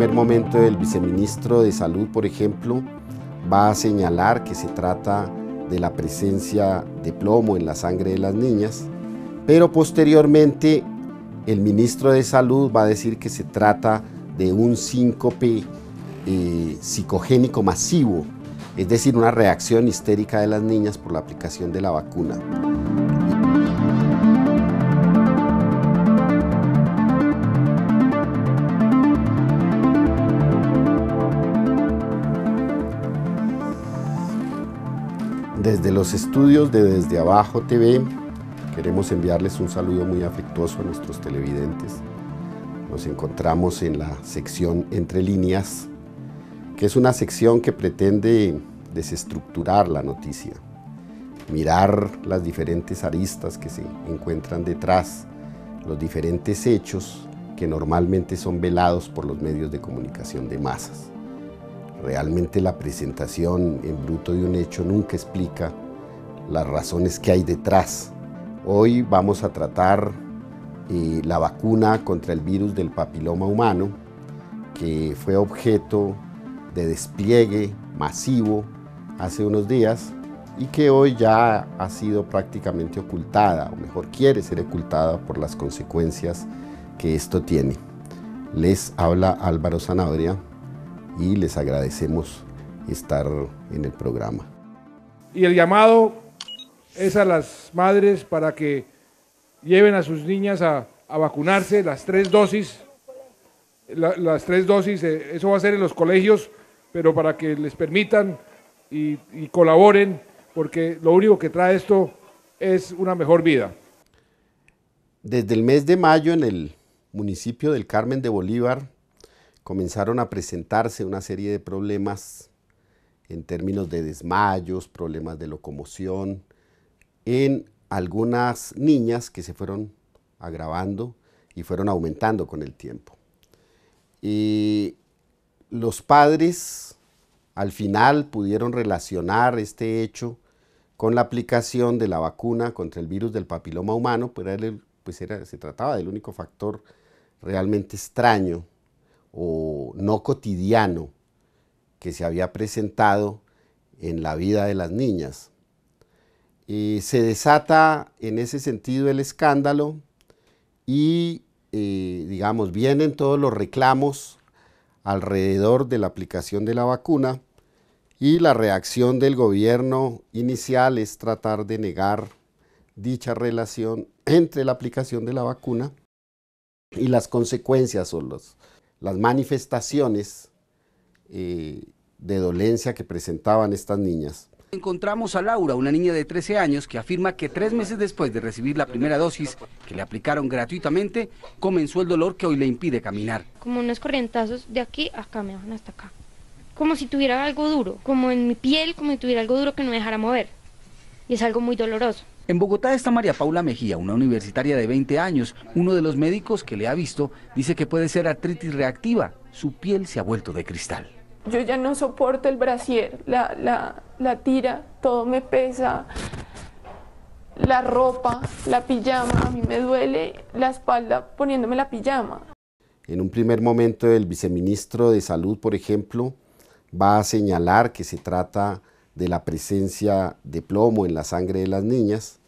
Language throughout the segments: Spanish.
primer momento el viceministro de Salud, por ejemplo, va a señalar que se trata de la presencia de plomo en la sangre de las niñas, pero posteriormente el ministro de Salud va a decir que se trata de un síncope eh, psicogénico masivo, es decir, una reacción histérica de las niñas por la aplicación de la vacuna. Desde los estudios de Desde Abajo TV, queremos enviarles un saludo muy afectuoso a nuestros televidentes. Nos encontramos en la sección Entre Líneas, que es una sección que pretende desestructurar la noticia, mirar las diferentes aristas que se encuentran detrás, los diferentes hechos que normalmente son velados por los medios de comunicación de masas. Realmente la presentación en bruto de un hecho nunca explica las razones que hay detrás. Hoy vamos a tratar eh, la vacuna contra el virus del papiloma humano, que fue objeto de despliegue masivo hace unos días y que hoy ya ha sido prácticamente ocultada, o mejor quiere ser ocultada por las consecuencias que esto tiene. Les habla Álvaro Zanabria, y les agradecemos estar en el programa. Y el llamado es a las madres para que lleven a sus niñas a, vacunarse, las tres dosis, las tres dosis, eh, eso va a ser en los colegios, pero para que les permitan y colaboren, porque lo único que trae esto es una mejor vida. Desde el mes de mayo en el municipio del Carmen de Bolívar comenzaron a presentarse una serie de problemas en términos de desmayos, problemas de locomoción, en algunas niñas que se fueron agravando y fueron aumentando con el tiempo. Y los padres al final pudieron relacionar este hecho con la aplicación de la vacuna contra el virus del papiloma humano, pero pues pues se trataba del único factor realmente extraño o no cotidiano que se había presentado en la vida de las niñas. Eh, se desata en ese sentido el escándalo y, eh, digamos, vienen todos los reclamos alrededor de la aplicación de la vacuna y la reacción del gobierno inicial es tratar de negar dicha relación entre la aplicación de la vacuna y las consecuencias o los, las manifestaciones eh, de dolencia que presentaban estas niñas. Encontramos a Laura, una niña de 13 años, que afirma que tres meses después de recibir la primera dosis que le aplicaron gratuitamente, comenzó el dolor que hoy le impide caminar. Como unos corrientazos de aquí acá, me van hasta acá. Como si tuviera algo duro, como en mi piel, como si tuviera algo duro que no me dejara mover. Y es algo muy doloroso. En Bogotá está María Paula Mejía, una universitaria de 20 años. Uno de los médicos que le ha visto dice que puede ser artritis reactiva. Su piel se ha vuelto de cristal. Yo ya no soporto el brasier, la, tira, todo me pesa. La ropa, la pijama, a mí me duele la espalda poniéndome la pijama. En un primer momento el viceministro de Salud, por ejemplo, va a señalar que se trata de la presencia de plomo en la sangre de las niñas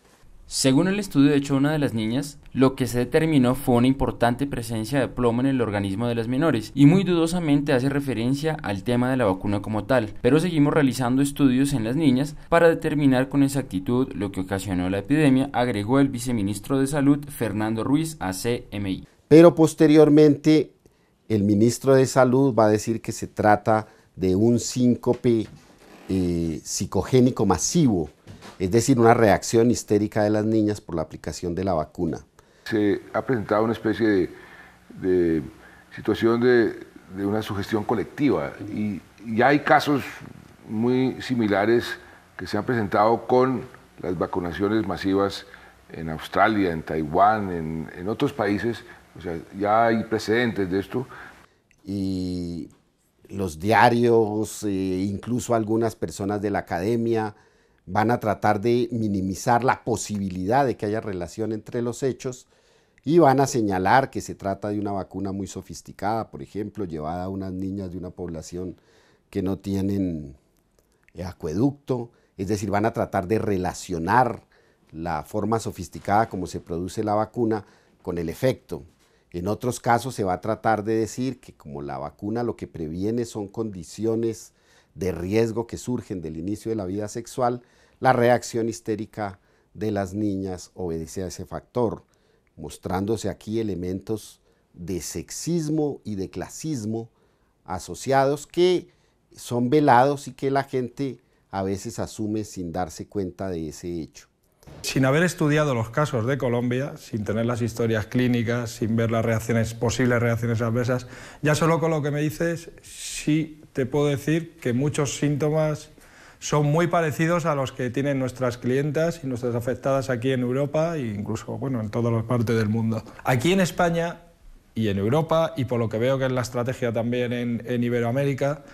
según el estudio hecho una de las niñas, lo que se determinó fue una importante presencia de plomo en el organismo de las menores y muy dudosamente hace referencia al tema de la vacuna como tal, pero seguimos realizando estudios en las niñas para determinar con exactitud lo que ocasionó la epidemia, agregó el viceministro de Salud Fernando Ruiz a CMI. Pero posteriormente el ministro de Salud va a decir que se trata de un síncope eh, psicogénico masivo es decir, una reacción histérica de las niñas por la aplicación de la vacuna. Se ha presentado una especie de, situación de, una sugestión colectiva y, ya hay casos muy similares que se han presentado con las vacunaciones masivas en Australia, en Taiwán, en, otros países, o sea, ya hay precedentes de esto. Y los diarios, eh, incluso algunas personas de la academia, van a tratar de minimizar la posibilidad de que haya relación entre los hechos y van a señalar que se trata de una vacuna muy sofisticada, por ejemplo, llevada a unas niñas de una población que no tienen acueducto, es decir, van a tratar de relacionar la forma sofisticada como se produce la vacuna con el efecto. En otros casos se va a tratar de decir que como la vacuna lo que previene son condiciones de riesgo que surgen del inicio de la vida sexual, la reacción histérica de las niñas obedece a ese factor, mostrándose aquí elementos de sexismo y de clasismo asociados que son velados y que la gente a veces asume sin darse cuenta de ese hecho. Sin haber estudiado los casos de Colombia, sin tener las historias clínicas, sin ver las posibles reacciones adversas, ya solo con lo que me dices, sí te puedo decir que muchos síntomas son muy parecidos a los que tienen nuestras clientas y nuestras afectadas aquí en Europa e incluso bueno, en todas las partes del mundo. Aquí en España y en Europa, y por lo que veo que es la estrategia también en, en Iberoamérica,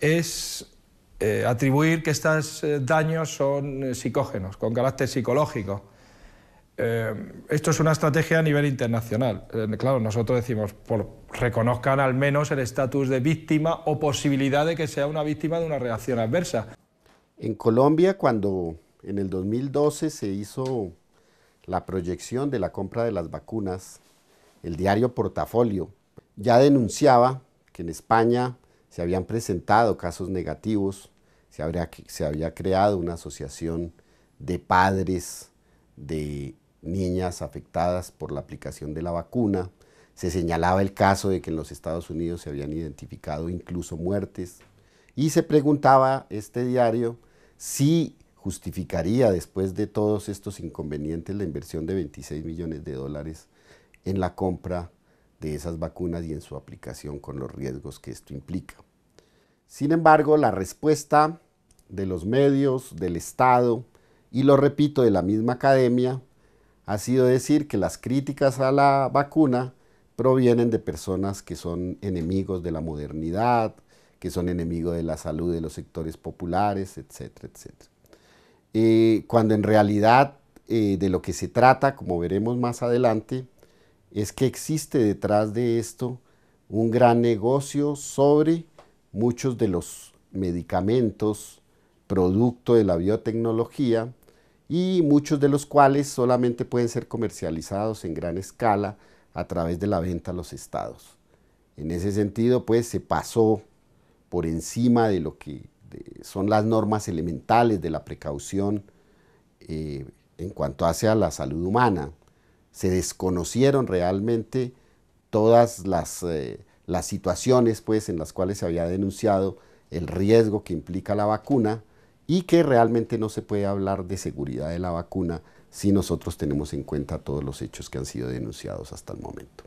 es eh, atribuir que estos eh, daños son eh, psicógenos, con carácter psicológico. Eh, esto es una estrategia a nivel internacional. Eh, claro, nosotros decimos, por, pues, reconozcan al menos el estatus de víctima o posibilidad de que sea una víctima de una reacción adversa. En Colombia, cuando en el 2012 se hizo la proyección de la compra de las vacunas, el diario Portafolio ya denunciaba que en España se habían presentado casos negativos, se, se había creado una asociación de padres de niñas afectadas por la aplicación de la vacuna. Se señalaba el caso de que en los Estados Unidos se habían identificado incluso muertes. Y se preguntaba este diario si justificaría después de todos estos inconvenientes la inversión de 26 millones de dólares en la compra de esas vacunas y en su aplicación con los riesgos que esto implica. Sin embargo, la respuesta de los medios, del Estado y, lo repito, de la misma academia ha sido decir que las críticas a la vacuna provienen de personas que son enemigos de la modernidad, que son enemigos de la salud de los sectores populares, etcétera, etcétera. Eh, cuando en realidad eh, de lo que se trata, como veremos más adelante, es que existe detrás de esto un gran negocio sobre muchos de los medicamentos producto de la biotecnología y muchos de los cuales solamente pueden ser comercializados en gran escala a través de la venta a los estados. En ese sentido, pues se pasó por encima de lo que son las normas elementales de la precaución eh, en cuanto hacia la salud humana. Se desconocieron realmente todas las, eh, las situaciones pues, en las cuales se había denunciado el riesgo que implica la vacuna y que realmente no se puede hablar de seguridad de la vacuna si nosotros tenemos en cuenta todos los hechos que han sido denunciados hasta el momento.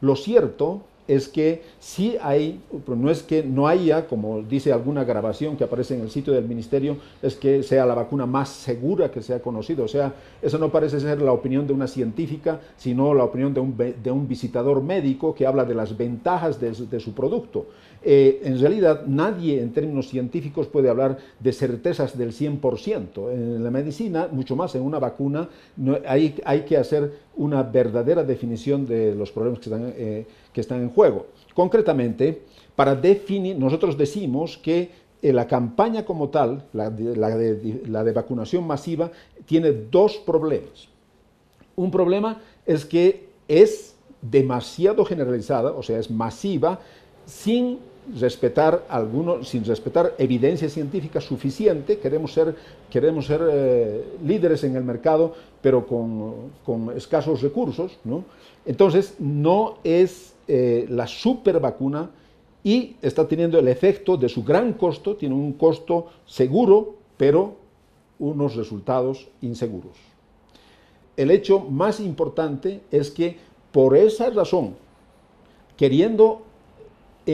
Lo cierto es que sí hay, no es que no haya, como dice alguna grabación que aparece en el sitio del ministerio, es que sea la vacuna más segura que se ha conocido. O sea, eso no parece ser la opinión de una científica, sino la opinión de un, visitador médico que habla de las ventajas de su producto. Eh, en realidad nadie en términos científicos puede hablar de certezas del 100%. En la medicina, mucho más en una vacuna, hay, hay, que hacer una verdadera definición de los problemas que están, eh, que están en juego. Concretamente, para definir, nosotros decimos que eh, la campaña como tal, la de vacunación masiva, tiene dos problemas. Un problema es que es demasiado generalizada, o sea, es masiva, sin respetar algunos, sin respetar evidencia científica suficiente, queremos ser, queremos ser eh, líderes en el mercado, pero con, escasos recursos, ¿no? Entonces, no es eh, la super vacuna y está teniendo el efecto de su gran costo, tiene un costo seguro, pero unos resultados inseguros. El hecho más importante es que por esa razón, queriendo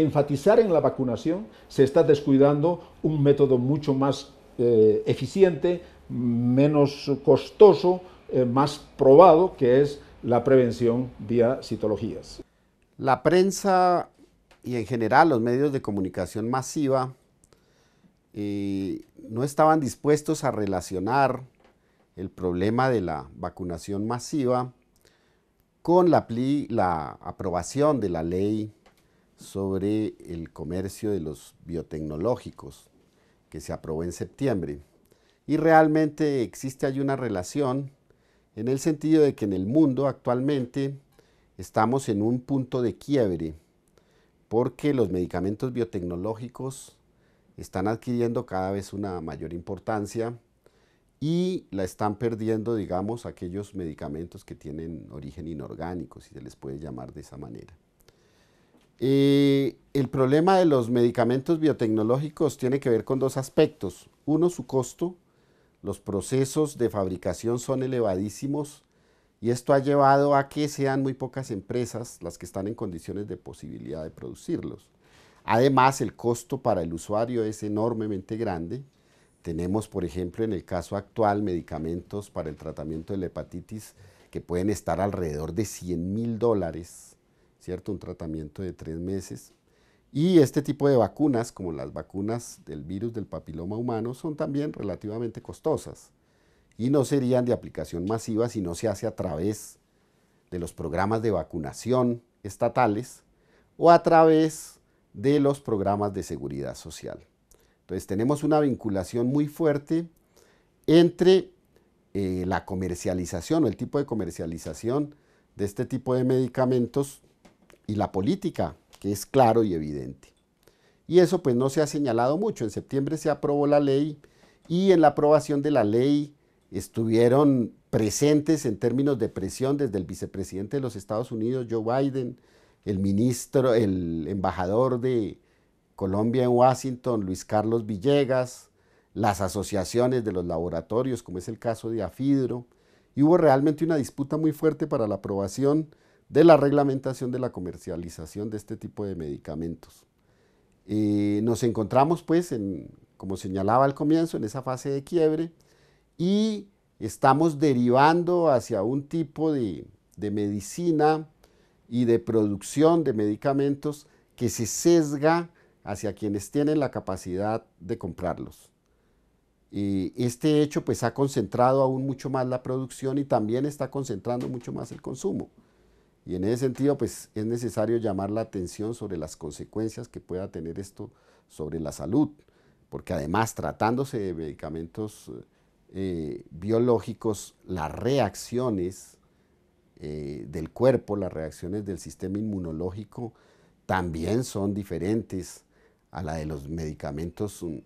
enfatizar en la vacunación, se está descuidando un método mucho más eh, eficiente, menos costoso, eh, más probado, que es la prevención vía citologías. La prensa y en general los medios de comunicación masiva eh, no estaban dispuestos a relacionar el problema de la vacunación masiva con la aprobación de la ley sobre el comercio de los biotecnológicos que se aprobó en septiembre. Y realmente existe ahí una relación en el sentido de que en el mundo actualmente estamos en un punto de quiebre porque los medicamentos biotecnológicos están adquiriendo cada vez una mayor importancia y la están perdiendo, digamos, aquellos medicamentos que tienen origen inorgánico, si se les puede llamar de esa manera. Eh, el problema de los medicamentos biotecnológicos tiene que ver con dos aspectos. Uno, su costo. Los procesos de fabricación son elevadísimos y esto ha llevado a que sean muy pocas empresas las que están en condiciones de posibilidad de producirlos. Además, el costo para el usuario es enormemente grande. Tenemos, por ejemplo, en el caso actual, medicamentos para el tratamiento de la hepatitis que pueden estar alrededor de 100 mil dólares ¿cierto? Un tratamiento de tres meses. Y este tipo de vacunas, como las vacunas del virus del papiloma humano, son también relativamente costosas y no serían de aplicación masiva si no se hace a través de los programas de vacunación estatales o a través de los programas de seguridad social. Entonces tenemos una vinculación muy fuerte entre eh, la comercialización o el tipo de comercialización de este tipo de medicamentos y la política, que es claro y evidente. Y eso pues no se ha señalado mucho. En septiembre se aprobó la ley y en la aprobación de la ley estuvieron presentes en términos de presión desde el vicepresidente de los Estados Unidos, Joe Biden, el ministro, el embajador de Colombia en Washington, Luis Carlos Villegas, las asociaciones de los laboratorios, como es el caso de AFIDRO, y hubo realmente una disputa muy fuerte para la aprobación de la reglamentación de la comercialización de este tipo de medicamentos. Eh, nos encontramos pues, como señalaba al comienzo, en esa fase de quiebre y estamos derivando hacia un tipo de, medicina y de producción de medicamentos que se sesga hacia quienes tienen la capacidad de comprarlos. Y eh, este hecho pues ha concentrado aún mucho más la producción y también está concentrando mucho más el consumo. Y en ese sentido, pues es necesario llamar la atención sobre las consecuencias que pueda tener esto sobre la salud, porque además tratándose de medicamentos eh, biológicos, las reacciones eh, del cuerpo, las reacciones del sistema inmunológico también son diferentes a la de los medicamentos mm,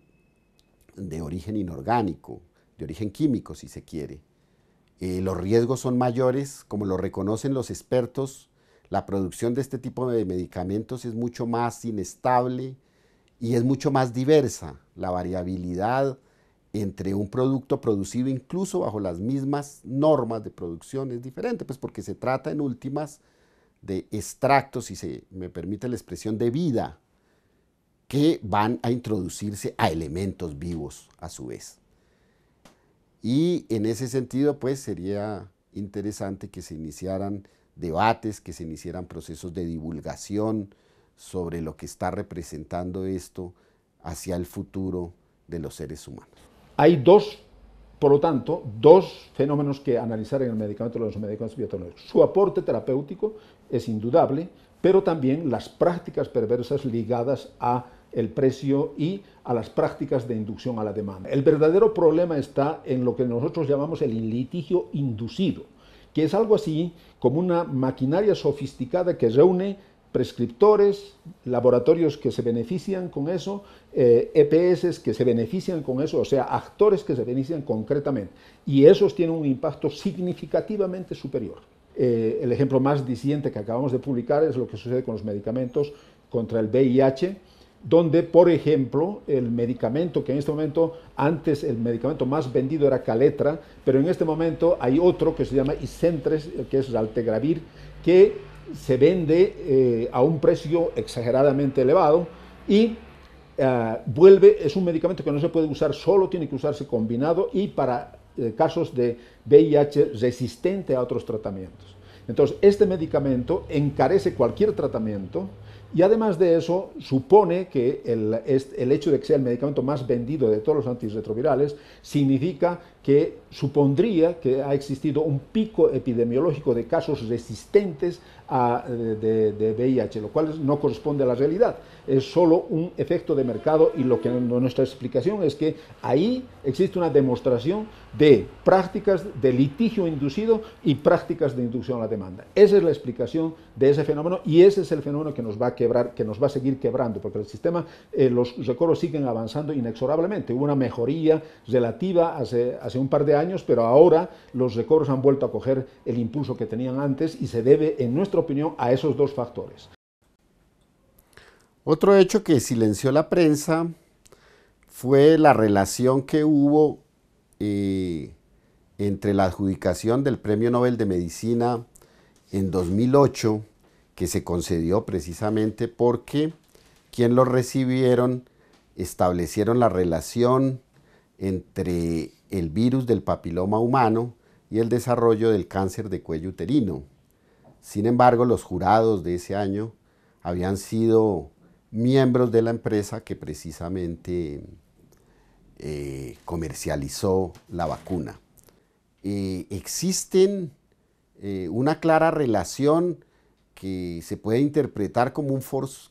de origen inorgánico, de origen químico si se quiere. Eh, los riesgos son mayores, como lo reconocen los expertos, la producción de este tipo de medicamentos es mucho más inestable y es mucho más diversa. La variabilidad entre un producto producido incluso bajo las mismas normas de producción es diferente, pues porque se trata en últimas de extractos, si se me permite la expresión, de vida que van a introducirse a elementos vivos a su vez. Y en ese sentido, pues sería interesante que se iniciaran debates, que se iniciaran procesos de divulgación sobre lo que está representando esto hacia el futuro de los seres humanos. Hay dos, por lo tanto, dos fenómenos que analizar en el medicamento de los medicamentos biotecnológicos. Su aporte terapéutico es indudable, pero también las prácticas perversas ligadas a el precio y a las prácticas de inducción a la demanda. El verdadero problema está en lo que nosotros llamamos el litigio inducido, que es algo así como una maquinaria sofisticada que reúne prescriptores, laboratorios que se benefician con eso, EPS eh, e que se benefician con eso, o sea, actores que se benefician concretamente. Y esos tienen un impacto significativamente superior. Eh, el ejemplo más disidente que acabamos de publicar es lo que sucede con los medicamentos contra el VIH, donde, por ejemplo, el medicamento, que en este momento, antes el medicamento más vendido era Caletra, pero en este momento hay otro que se llama Isentres, eh, que es Altegravir, que se vende eh, a un precio exageradamente elevado y eh, vuelve, es un medicamento que no se puede usar solo, tiene que usarse combinado y para casos de VIH resistente a otros tratamientos. Entonces, este medicamento encarece cualquier tratamiento, y además de eso, supone que el, el, hecho de que sea el medicamento más vendido de todos los antirretrovirales significa que supondría que ha existido un pico epidemiológico de casos resistentes a, de, VIH, lo cual no corresponde a la realidad. Es solo un efecto de mercado y lo que nuestra explicación es que ahí existe una demostración de prácticas de litigio inducido y prácticas de inducción a la demanda. Esa es la explicación de ese fenómeno y ese es el fenómeno que nos va a quebrar, que nos va a seguir quebrando, porque el sistema, eh, los recorros siguen avanzando inexorablemente. Hubo una mejoría relativa hace, un par de años, pero ahora los recorros han vuelto a coger el impulso que tenían antes y se debe, en nuestra opinión, a esos dos factores. Otro hecho que silenció la prensa fue la relación que hubo eh, entre la adjudicación del Premio Nobel de Medicina en 2008 que se concedió precisamente porque quien lo recibieron establecieron la relación entre el virus del papiloma humano y el desarrollo del cáncer de cuello uterino. Sin embargo, los jurados de ese año habían sido miembros de la empresa que precisamente eh, comercializó la vacuna. Eh, existen eh, una clara relación que se puede interpretar como un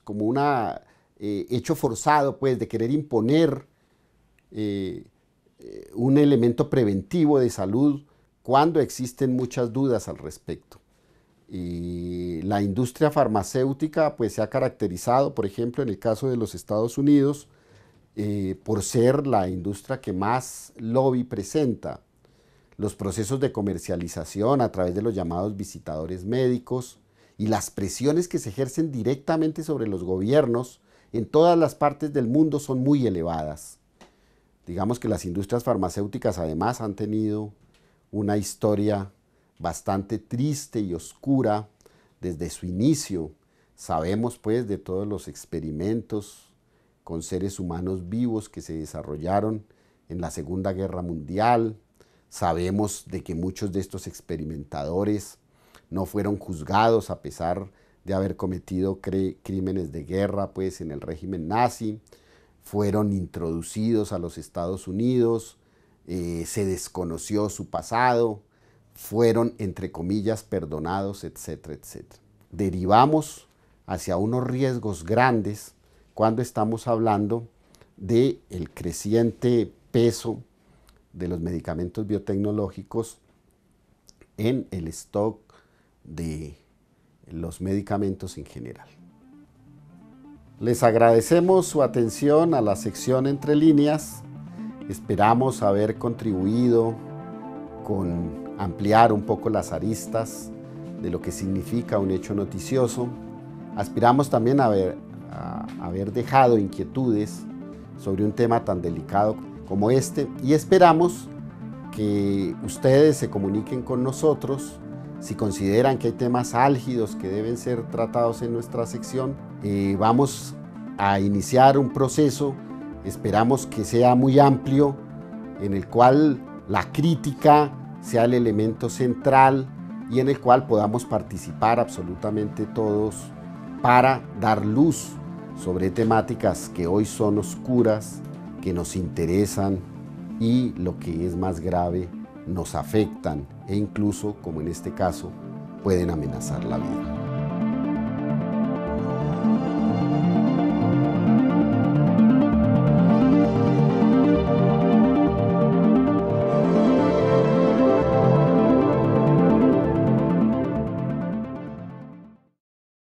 como eh, hecho forzado, pues, de querer imponer eh, eh, un elemento preventivo de salud cuando existen muchas dudas al respecto. Y la industria farmacéutica pues, se ha caracterizado, por ejemplo, en el caso de los Estados Unidos, por ser la industria que más lobby presenta. Los procesos de comercialización a través de los llamados visitadores médicos, y las presiones que se ejercen directamente sobre los gobiernos en todas las partes del mundo son muy elevadas. Digamos que las industrias farmacéuticas además han tenido una historia bastante triste y oscura desde su inicio. Sabemos pues de todos los experimentos con seres humanos vivos que se desarrollaron en la Segunda Guerra Mundial. Sabemos de que muchos de estos experimentadores no fueron juzgados a pesar de haber cometido crímenes de guerra pues en el régimen nazi, fueron introducidos a los Estados Unidos, eh, se desconoció su pasado, fueron entre comillas perdonados, etcétera, etcétera. Derivamos hacia unos riesgos grandes cuando estamos hablando del el creciente peso de los medicamentos biotecnológicos en el stock de los medicamentos en general. Les agradecemos su atención a la sección Entre Líneas. Esperamos haber contribuido con ampliar un poco las aristas de lo que significa un hecho noticioso. Aspiramos también a haber, haber dejado inquietudes sobre un tema tan delicado como este y esperamos que ustedes se comuniquen con nosotros si consideran que hay temas álgidos que deben ser tratados en nuestra sección, eh, vamos a iniciar un proceso, esperamos que sea muy amplio, en el cual la crítica sea el elemento central y en el cual podamos participar absolutamente todos para dar luz sobre temáticas que hoy son oscuras, que nos interesan y lo que es más grave, nos afectan e incluso, como en este caso, pueden amenazar la vida.